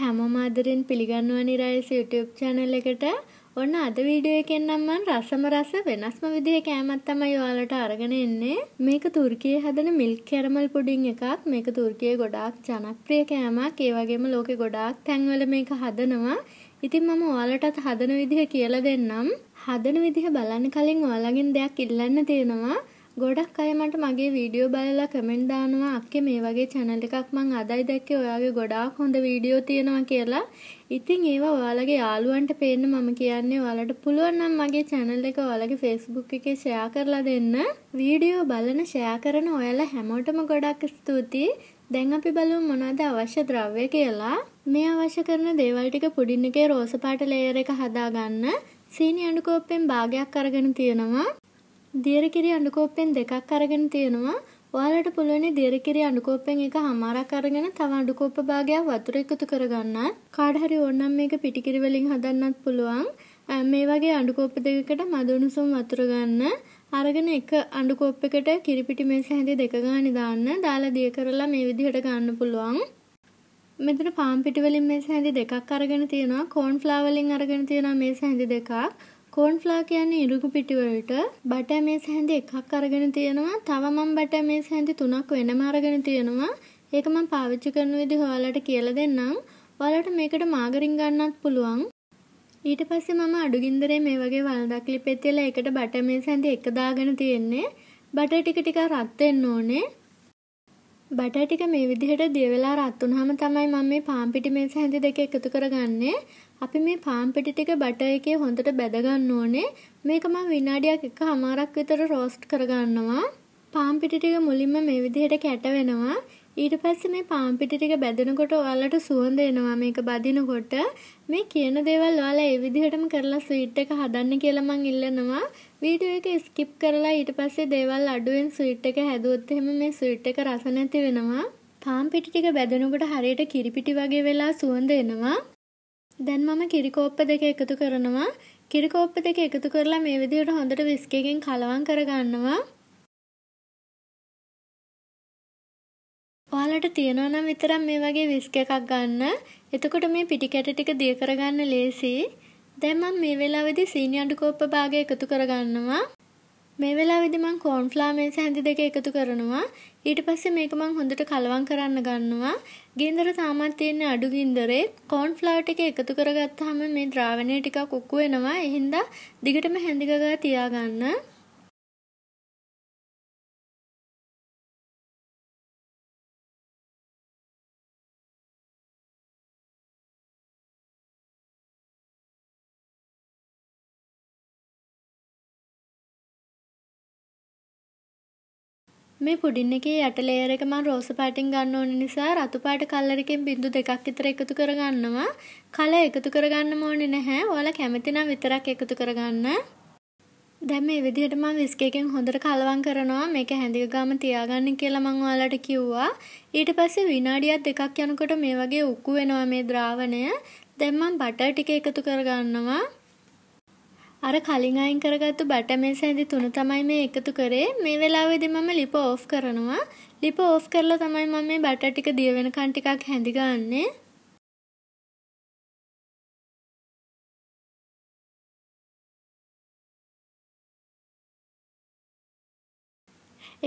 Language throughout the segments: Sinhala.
හැමෝම ආදරෙන් පිළිගන්නවා නිරායස YouTube channel එකට. ඔන්න අද වීඩියෝ එකෙන් නම් මම රසම රස වෙනස්ම විදිහේ කෑමක් තමයි ඔයාලට අරගෙන එන්නේ. මේක තුර්කියේ හදන මිල්ක් කැරමල් පුඩින් එකක්. මේක තුර්කියේ ගොඩාක් ජනප්‍රිය කෑමක්. ඒ වගේම ලෝකෙ ගොඩාක් තැන්වල මේක හදනවා. ඉතින් මම ඔයාලටත් හදන විදිහ කියලා දෙන්නම්. හදන විදිහ බලන්න කලින් ඔයාලගෙන් දෙයක් ඉල්ලන්න තියෙනවා. ගොඩක් අය මට මගේ වීඩියෝ බලලා කමෙන්ට් දානවා අක්කේ මේ වගේ channel එකක් මං අදයි දැක්කේ ඔයාගේ ගොඩාක් හොඳ වීඩියෝ තියෙනවා කියලා. ඉතින් ඒවා ඔයාලගේ යාළුවන්ට පේන්න මම කියන්නේ ඔයාලට පුළුවන් නම් මගේ channel එක ඔයාලගේ Facebook එකේ share කරලා දෙන්න. වීඩියෝ බලන share කරන ඔයාලා හැමෝටම ගොඩක් ස්තුතියි. දැන් අපි බලමු මොනවද අවශ්‍ය ද්‍රව්‍ය කියලා. මේ අවශ්‍ය කරන දේවල් ටික පුඩින් එකේ රෝස පාට ලේයර් එක හදාගන්න. සීනි අණු කෝප්පෙන් භාගයක් අරගෙන තියෙනවා. දියරකිරි අඩුකෝප්පෙන් දෙකක් අරගෙන තියෙනවා ඔයාලට පුළුවන් දියරකිරි අඩුකෝප්පෙන් එක හමාරක් අරගෙන තව අඩුකෝප්ප භාගයක් වතුර එකතු කරගන්න කාට හරි ඕනනම් මේක පිටිකිරි වලින් හදන්නත් පුළුවන් මේ වගේ අඩුකෝප්ප දෙකකට මද උණුසුම් වතුර ගන්න අරගෙන එක අඩුකෝප්පකට කිරිපිටි මේස හැඳි දෙක ගානේ දාන්න දාලා දිය කරලා මේ විදිහට ගන්න පුළුවන් මෙතන පාන් පිටි වලින් මේස හැඳි දෙකක් අරගෙන තියෙනවා කෝන් ෆ්ලාවර් වලින් අරගෙන තියෙනවා මේස හැඳි දෙකක් කෝන්ෆ්ලා කියන්නේ ඉරුගු පිටිවලට බටර් මේස් හැඳි එකක් අරගෙන තියෙනවා. තව මම බටර් මේස් හැඳි තුනක් වෙනම අරගෙන තියෙනවා. ඒක මම පාවිච්චි කරන විදිහ ඔයාලට කියලා දෙන්නම්. ඔයාලට මේකට මාගරින් ගන්නත් පුළුවන්. ඊට පස්සේ මම අඩුගින්දරේ මේ වගේ වළඳක් ලිපේ තියලා ඒකට බටර් මේස් හැඳි එක දාගෙන තියෙන්නේ. බටර් ටික ටික රත් වෙන්න ඕනේ. බටර් ටික මේ විදිහට දිය වෙලා රත් වුනහම තමයි මම මේ පාන් පිටි මේස හැඳි දෙක එකතු කරගන්නේ. අපි මේ පාන් පිටි ටික බටර් එකේ හොඳට බැද ගන්න ඕනේ. මේක මම විනාඩියක් එකමාරක් විතර රෝස්ට් කරගන්නවා. පාන් පිටි ටික මුලින්ම මේ විදිහට කැට වෙනවා. ඊට පස්සේ මේ පාන් පිටි ටික බැදෙනකොට ඔයාලට සුවඳ එනවා මේක බදිනකොට මේ කියන දේවල් ඔයාලා ඒ විදිහටම කරලා ස්වීට් එක හදන්න කියලා මං ඉල්ලනවා වීඩියෝ එක ස්කිප් කරලා ඊට පස්සේ දේවල් අඩුවෙන් ස්වීට් එක හැදුවොත් එහෙම මේ ස්වීට් එක රස නැති වෙනවා පාන් පිටි ටික බැදෙනකොට හරියට කිරිපිටි වගේ වෙලා සුවඳ එනවා දැන් මම කිරිකෝප්ප දෙක එකතු කරනවා කිරිකෝප්ප දෙක එකතු කරලා මේ විදිහට හොඳට විස්කේකින් කලවම් කරගන්නවා ඔයාලට තියෙනවා නම් විතරක් මේ වගේ විස්ක එකක් ගන්න. එතකොට මේ පිටි කැට ටික දිය කරගන්න ලේසි. දැන් මම මේ වෙලාවේදී සීනි අඩු කෝප්ප භාගය එකතු කරගන්නවා. මේ වෙලාවේදී මම කෝන් ෆ්ලා මේස හැඳි දෙක එකතු කරනවා. ඊට පස්සේ මේක මම හොඳට කලවම් කරන්න ගන්නවා. ගින්දර තාමත් තියෙන අඩු ගින්දරේ කෝන් ෆ්ලා ටික එකතු කරගත්තාම මේ ද්‍රාවණය ටිකක් උක්කු වෙනවා. ඒ හින්දා දිගටම හැඳි ගගා තියාගන්න. මේ පුඩින් එකේ යට ලේයර් එක මම රෝස පාටින් ගන්න ඕන නිසා රතු පාට කලර් එකෙන් බිංදු දෙකක් විතර එකතු කරගන්නවා. කල එකතු කරගන්න ඕනේ නැහැ. ඔයාලා කැමති නම් විතරක් එකතු කරගන්න. දැන් මේ විදිහට මම විස්ක එකෙන් හොඳට කලවම් කරනවා. මේක හැඳික ගාම තියාගන්න කියලා මම ඔයාලට කිව්වා. ඊට පස්සේ විනාඩියක් දෙකක් යනකොට මේ වගේ උක්කු වෙනවා මේ ද්‍රාවණය. දැන් මම බටර් ටික එකතු කරගන්නවා. අර කලින් අයින් කරගත්තු බටමේස ඇඳි තුන තමයි මේ එකතු කරේ. මේ වෙලාවේදී මම ලිප ඕෆ් කරනවා. ලිප ඕෆ් කරලා තමයි මම මේ බටර් ටික දිය වෙනකන් ටිකක් හැඳි ගන්නෙ.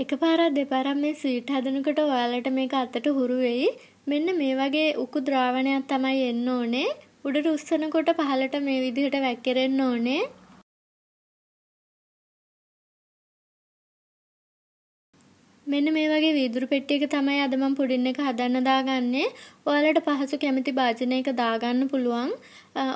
එකපාරක් දෙපාරක් මේ ස්වීට් හදනකොට ඔයාලට මේක අතට හුරු වෙයි. මෙන්න මේ වගේ උකු ද්‍රාවණයක් තමයි එන්න ඕනේ. උඩට උස්සනකොට පහලට මේ විදිහට වැක්කෙරෙන්න ඕනේ. මෙන්න මේ වගේ වීදුරු පෙට්ටියක තමයි අද මම පුඩින් එක හදන්න දාගන්නේ. ඔයාලට පහසු කැමති භාජනයක දාගන්න පුළුවන්.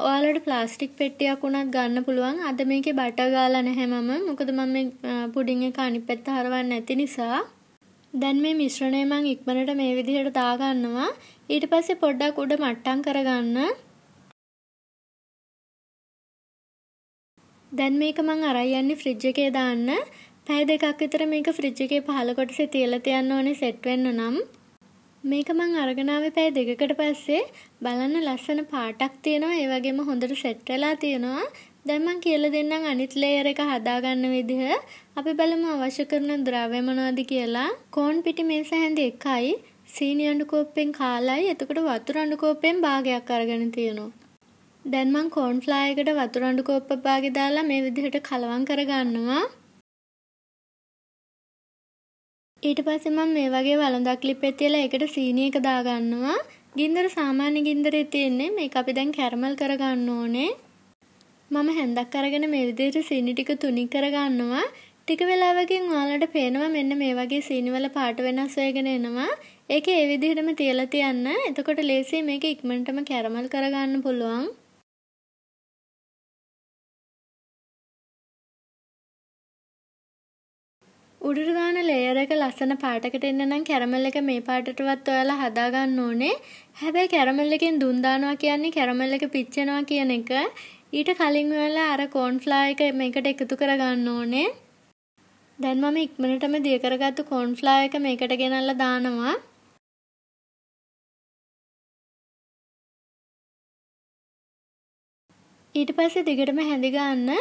ඔයාලට ප්ලාස්ටික් පෙට්ටියක් උනත් ගන්න පුළුවන්. අද මේකේ බට ගාලා නැහැ මම. මොකද මම මේ පුඩින් එක අනිත් පැත්ත හරවන්න නැති නිසා. දැන් මේ මිශ්‍රණය මම ඉක්මනට මේ විදිහට දාගන්නවා. ඊට පස්සේ පොඩ්ඩක් උඩ මට්ටම් කරගන්න. දැන් මේක මම අරන් යන්නේ ෆ්‍රිජ් එකේ දාන්න. පැය දෙකක් විතර මේක ෆ්‍රිජ් එකේ පහළ කොටසේ තියලා තියන්න ඕනේ සෙට් වෙන්න නම් මේක මං අරගෙන ආවේ පැය දෙකකට පස්සේ බලන්න ලස්සන පාටක් තියෙනවා ඒ වගේම හොඳට සෙට් වෙලා තියෙනවා දැන් මං කියලා දෙන්නම් අනිත් ලේයර් එක හදාගන්න විදිහ අපි බලමු අවශ්‍ය කරන ද්‍රව්‍ය මොනවද කියලා කෝන් පිටි මේස හැඳි එකයි සීනි අඬු කෝප්පෙන් කාලයි එතකොට වතුර අඬු කෝප්පෙන් භාගයක් අරගෙන තියෙනවා දැන් මං කෝන් ෆ්ලායකට වතුර අඬු කෝප්ප භාගය දාලා මේ විදිහට කලවම් කරගන්නවා ඊට පස්සේ මම මේ වගේ වළඳක් ලිපේ තියලා ඒකට සීනි එක දාගන්නවා. ගින්දර සාමාන්‍ය ගින්දරේ තියෙන්නේ මේක අපි දැන් කැරමල් කරගන්න ඕනේ. මම හැන්දක් අරගෙන මේ විදිහට සීනි ටික තුනි කරගන්නවා. ටික වෙලාවකින් ඔයාලට පේනවා මෙන්න මේ වගේ සීනිවල පාට වෙනස් වෙගෙන එනවා. ඒක ඒ විදිහටම තියලා තියන්න. එතකොට ලේසියෙන් මේක ඉක්මනටම කැරමල් කරගන්න පුළුවන්. උඩුරු දාන ලේයර් එක ලස්සන පාටකට එන්න නම් කැරමල් එක මේ පාටටවත් ඔයාලා හදා ගන්න ඕනේ. හැබැයි කැරමල් එකෙන් දුම් දානවා කියන්නේ කැරමල් එක පිච්චෙනවා කියන එක. ඊට කලින් ඔයාලා අර කෝන් ෆ්ලා එක මේකට එකතු කර ගන්න ඕනේ. දැන් මම ඉක්මනටම දිය කරගත්තු කෝන් ෆ්ලා එක මේකට ගෙනල්ලා දානවා. ඊට පස්සේ දිගටම හැඳි ගන්න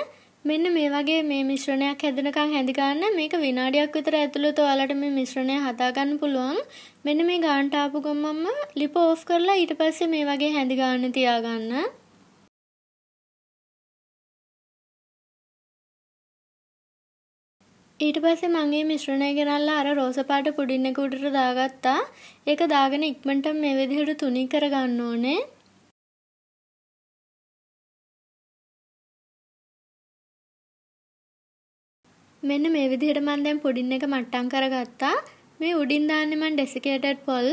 මෙන්න මේ වගේ මේ මිශ්‍රණයක් හැදෙනකම් හැඳි ගන්න මේක විනාඩියක් විතර ඇතුළත ඔයාලට මේ මිශ්‍රණය හදා ගන්න පුළුවන් මෙන්න මේ ගානට ආපු ගමන්ම ලිප ඕෆ් කරලා ඊට පස්සේ මේ වගේ හැඳි ගන්න තියාගන්න ඊට පස්සේ මම මේ මිශ්‍රණය ගෙනල්ලා අර රෝස පාට පුඩින් එක උඩට දාගත්තා ඒක දාගෙන ඉක්මනට මේ විදිහට තුනී කරගන්න ඕනේ මෙන්න මේ විදිහට මම දැන් පුඩින් එක මට්ටම් කරගත්තා. මේ උඩින් දාන්නේ මම ඩෙසිකේටඩ් පොල්.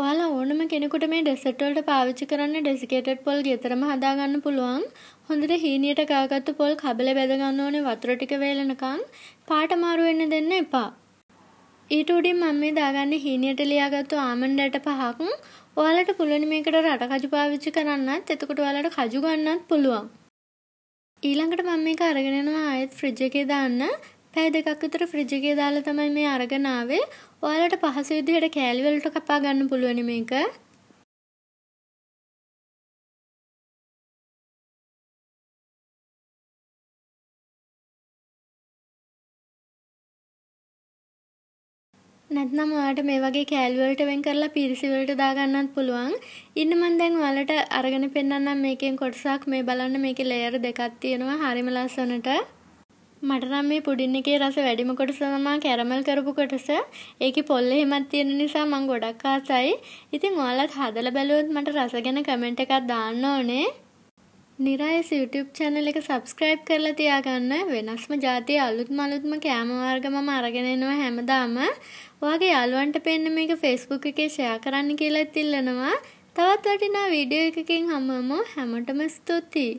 ඔයාලා ඕනම කෙනෙකුට මේ ඩෙසර්ට් වලට පාවිච්චි කරන්න ඩෙසිකේටඩ් පොල් ගෙතරම හදාගන්න පුළුවන්. හොඳට හීනියට ගාගත්තු පොල් කබලේ බැද ගන්න ඕනේ වතුර ටික වේලනකම්. පාට මාරු වෙන්න දෙන්න එපා. ඊට උඩින් මම මේ දාගන්නේ හීනියට ලියාගත්තු ආමන්ඩ් ඇට පහක්. ඔයාලට පුළුවන් මේකට රට කජු පාවිච්චි කරන්නත් එතකොට ඔයාලට කජු ගන්නත් පුළුවන්. ඊළඟට මම මේක අරගෙන යනවා ආයෙත් ෆ්‍රිජ් එකේ දාන්න. පැය දෙකක් විතර ෆ්‍රිජ් එකේ දාලා තමයි මේ අරගෙන ආවේ. ඔයාලට පහසු විදිහට කෑලි වලට කපා ගන්න පුළුවන් මේක. නැත්නම් ඔයාලට මේ වගේ කෑලිවලට වෙන් කරලා පිරිසිවලට දාගන්නත් පුළුවන්. ඉන්න මම දැන් ඔයාලට අරගෙන පෙන්නන්නම් මේකෙන් කොටසක් මේ බලන්න මේකේ ලේයර් දෙකක් තියෙනවා හරිම ලස්සනට. මට නම් මේ පුඩින් එකේ රස වැඩිම කොටස මම කැරමල් කරපු කොටස. ඒකේ පොල් එහෙමත් තියෙන නිසා මම ගොඩක් ආසයි. ඉතින් ඔයාලත් හදලා බැලුවොත් මට රස ගැන කමෙන්ට් එකක් දාන්න ඕනේ. නිරායස YouTube channel එක subscribe කරලා තියාගන්න වෙනස්ම જાතිය අලුත් මලුත්ම කෑම වර්ග මම අරගෙන එනවා හැමදාම. ඔයාගේ යාළුවන්ට පෙන්න මේක Facebook එකේ share කරන්න කියලාත් ඉල්ලනවා. තවත් වටිනා වීඩියෝ එකකින් හමුවමු. හැමෝටම ස්තුතියි.